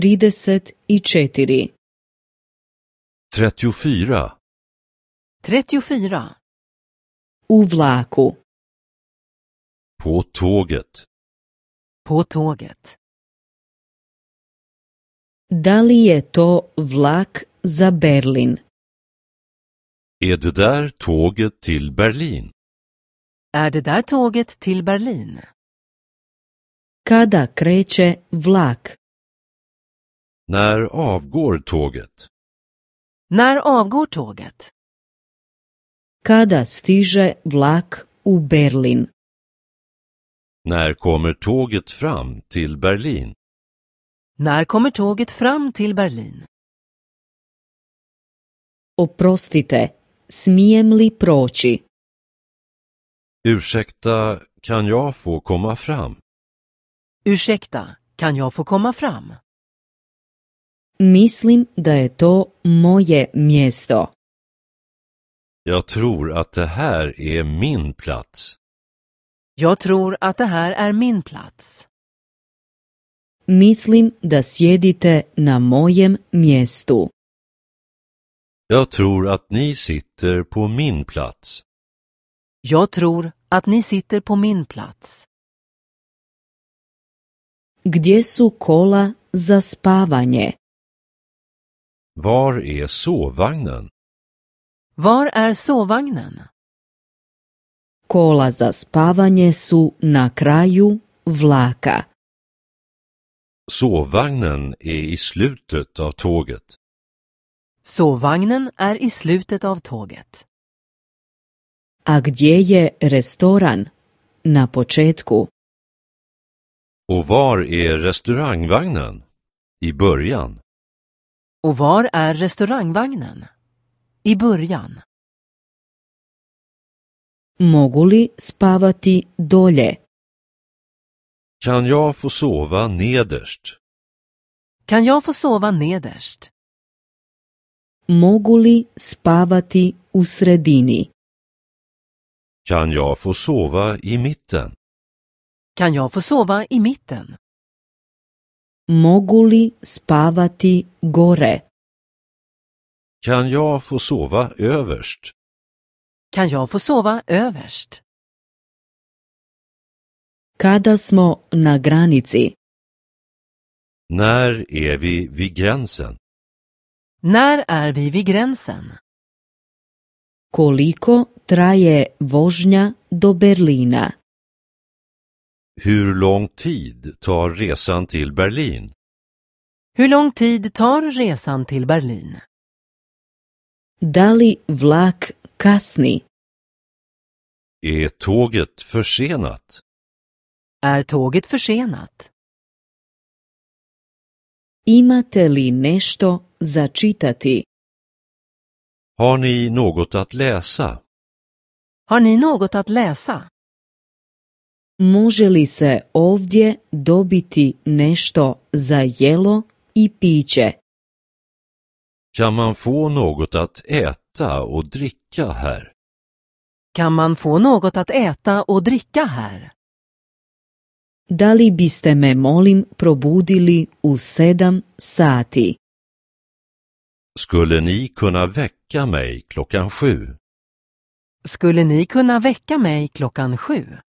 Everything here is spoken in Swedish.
trideset i četiri. 34. 34. U vlaku. På tåget. På tåget. Da li je to vlak za Berlin? Är det där tåget till Berlin? Är det där tåget till Berlin? Kada kreće vlak? När avgår tåget? När avgår tåget? Kada stiže vlak u Berlin? När kommer tåget fram till Berlin? När kommer tåget fram till Berlin? Oprostite, smijem li proći? Ursäkta, kan jag få komma fram? Ursäkta, kan jag få komma fram? Mislim da je to moje mjesto. Jag tror att det här är min plats. Jag tror att det här är min plats. Mislim da sjedite na mojem mjestu. Jag tror att ni sitter på min plats. Jag tror att ni sitter på min plats. Gdje su kola za spavanje? Var är sovvagnen? Var är sovvagnen? Kola za spavanje su na kraju vlaka. Sovvagnen är i slutet av tåget. Sovvagnen är i slutet av tåget. A gdje je restoran? Na početku. Och var är restaurangvagnen? I början. Och var är restaurangvagnen? I början. Mogu spavati dolje? Kan jag få sova nederst? Kan jag få sova nederst? Mogu spavati u sredini? Kan jag få sova i mitten? Kan jag få sova i mitten? Mogu li spavati gore? Kan jag få sova överst? Kan jag få sova överst? Kada smo na granici? När är vi vid gränsen? När är vi vid gränsen? Koliko traje vožnja do Berlina? Hur lång tid tar resan till Berlin? Hur lång tid tar resan till Berlin? Dali vlak kasni? Är tåget försenat? Är tåget försenat? Imate li nešto za čitati? Har ni något att läsa? Har ni något att läsa? Može li se ovdje dobiti nešto za jelo i piće? Kan man få något att äta och dricka här? Kan man få något att äta och dricka här? Da li biste me molim probudili u sedam sati? Skulle ni kunna väcka mig klockan sju? Skulle ni kunna väcka mig klockan sju?